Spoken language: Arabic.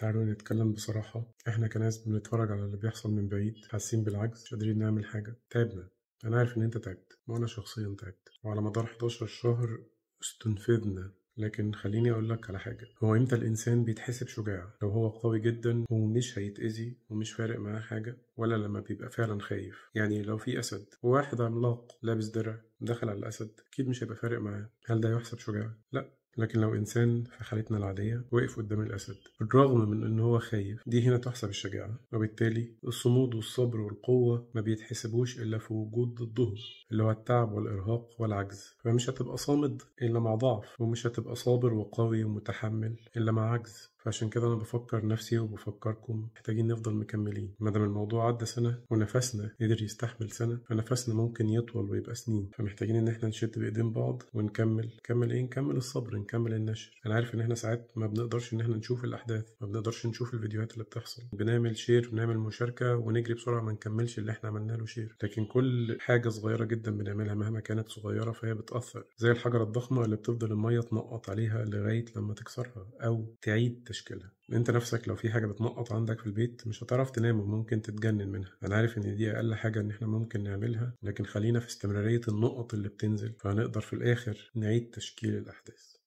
تعالوا نتكلم بصراحة احنا كناس بنتفرج على اللي بيحصل من بعيد حاسين بالعجز مش قادرين نعمل حاجة تعبنا انا عارف ان انت تعبت وانا شخصيا تعبت وعلى مدار 11 شهر استنفذنا لكن خليني اقول لك على حاجه هو امتى الانسان بيتحسب شجاع لو هو قوي جدا ومش هيتاذي ومش فارق معاه حاجه ولا لما بيبقى فعلا خايف يعني لو في اسد وواحد عملاق لابس درع دخل على الاسد اكيد مش هيبقى فارق معاه هل ده يحسب شجاع لا لكن لو إنسان في حالتنا العادية واقف قدام الأسد بالرغم من إن هو خايف دي هنا تحسب الشجاعة وبالتالي الصمود والصبر والقوة ما بيتحسبوش إلا في وجود ضدهم اللي هو التعب والإرهاق والعجز فمش هتبقى صامد إلا مع ضعف ومش هتبقى صابر وقوي ومتحمل إلا مع عجز فعشان كده أنا بفكر نفسي وبفكركم محتاجين نفضل مكملين ما دام الموضوع عدى سنة ونفسنا قدر يستحمل سنة فنفسنا ممكن يطول ويبقى سنين فمحتاجين إن إحنا نشد بإيدين بعض ونكمل نكمل إيه نكمل الصبر نكمل النشر أنا عارف إن إحنا ساعات ما بنقدرش إن إحنا نشوف الأحداث ما بنقدرش نشوف الفيديوهات اللي بتحصل بنعمل شير بنعمل مشاركة ونجري بسرعة ما نكملش اللي إحنا عملنا له شير لكن كل حاجة صغيرة جدا بنعملها مهما كانت صغيرة فهي بتأثر زي الحجرة الضخمة اللي بتفضل المية تنقط عليها لغاية لما تكسرها أو تعيد تشكيلها انت نفسك لو في حاجه بتنقط عندك في البيت مش هتعرف تنام وممكن تتجنن منها انا عارف ان دي اقل حاجه ان احنا ممكن نعملها لكن خلينا في استمراريه النقط اللي بتنزل فهنقدر في الاخر نعيد تشكيل الاحداث